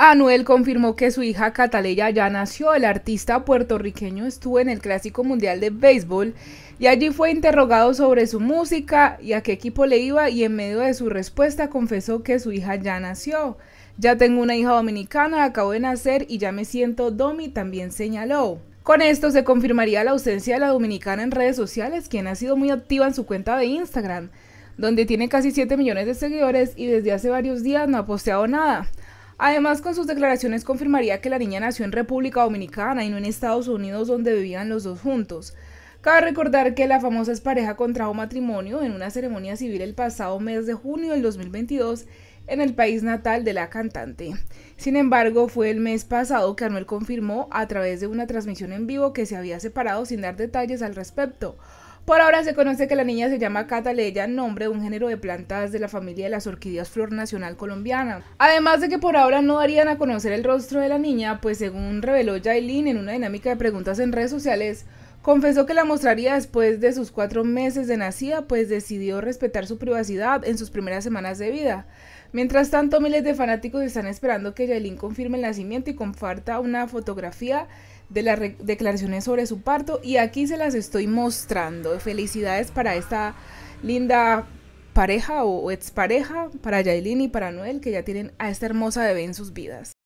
Anuel confirmó que su hija Cataleya ya nació. El artista puertorriqueño estuvo en el Clásico Mundial de Béisbol y allí fue interrogado sobre su música y a qué equipo le iba y en medio de su respuesta confesó que su hija ya nació. Ya tengo una hija dominicana, acabo de nacer y ya me siento domi, también señaló. Con esto se confirmaría la ausencia de la dominicana en redes sociales, quien ha sido muy activa en su cuenta de Instagram, donde tiene casi 7 millones de seguidores y desde hace varios días no ha posteado nada. Además, con sus declaraciones confirmaría que la niña nació en República Dominicana y no en Estados Unidos donde vivían los dos juntos. Cabe recordar que la famosa pareja contrajo matrimonio en una ceremonia civil el pasado mes de junio del 2022 en el país natal de la cantante. Sin embargo, fue el mes pasado que Anuel confirmó a través de una transmisión en vivo que se había separado sin dar detalles al respecto. Por ahora se conoce que la niña se llama Cataleya, nombre de un género de plantas de la familia de las orquídeas flor nacional colombiana. Además de que por ahora no darían a conocer el rostro de la niña, pues según reveló Jailin en una dinámica de preguntas en redes sociales, Confesó que la mostraría después de sus cuatro meses de nacida, pues decidió respetar su privacidad en sus primeras semanas de vida. Mientras tanto, miles de fanáticos están esperando que Yailin confirme el nacimiento y comparta una fotografía de las declaraciones sobre su parto y aquí se las estoy mostrando. Felicidades para esta linda pareja o expareja, para Yailin y para Noel, que ya tienen a esta hermosa bebé en sus vidas.